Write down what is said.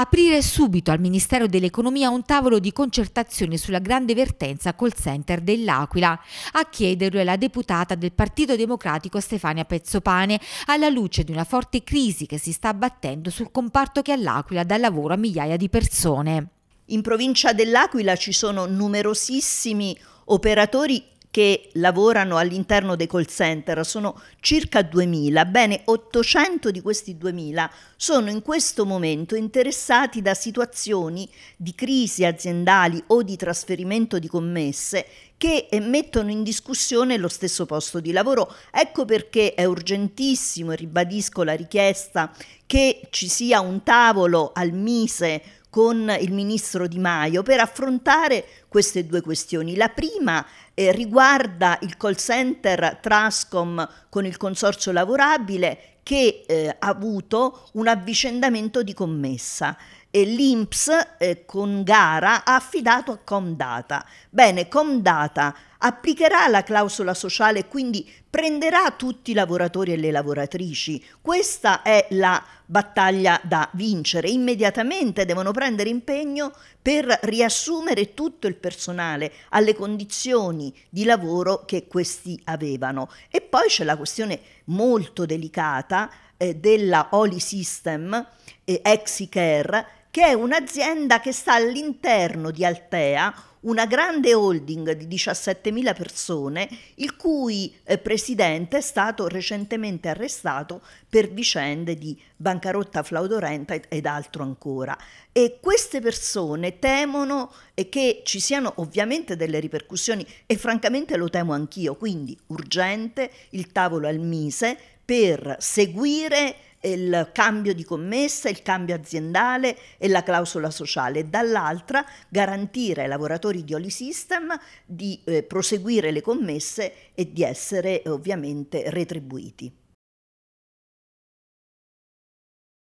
aprire subito al Ministero dell'Economia un tavolo di concertazione sulla grande vertenza col center dell'Aquila. A chiederlo è la deputata del Partito Democratico Stefania Pezzopane, alla luce di una forte crisi che si sta abbattendo sul comparto che all'Aquila dà lavoro a migliaia di persone. In provincia dell'Aquila ci sono numerosissimi operatori che lavorano all'interno dei call center, sono circa 2.000, bene 800 di questi 2.000 sono in questo momento interessati da situazioni di crisi aziendali o di trasferimento di commesse che eh, mettono in discussione lo stesso posto di lavoro. Ecco perché è urgentissimo, e ribadisco la richiesta, che ci sia un tavolo al Mise con il ministro Di Maio per affrontare queste due questioni. La prima eh, riguarda il call center Trascom con il consorzio lavorabile che eh, ha avuto un avvicendamento di commessa. E L'INPS eh, con gara ha affidato a Comdata. Bene, Comdata applicherà la clausola sociale e quindi prenderà tutti i lavoratori e le lavoratrici. Questa è la battaglia da vincere. Immediatamente devono prendere impegno per riassumere tutto il personale alle condizioni di lavoro che questi avevano. E poi c'è la questione molto delicata eh, della Oli System eh, Exicare che è un'azienda che sta all'interno di Altea, una grande holding di 17.000 persone, il cui eh, presidente è stato recentemente arrestato per vicende di bancarotta flaudorenta ed, ed altro ancora. E queste persone temono che ci siano ovviamente delle ripercussioni e francamente lo temo anch'io, quindi urgente il tavolo al Mise per seguire il cambio di commessa, il cambio aziendale e la clausola sociale, dall'altra garantire ai lavoratori di Holy System di eh, proseguire le commesse e di essere ovviamente retribuiti.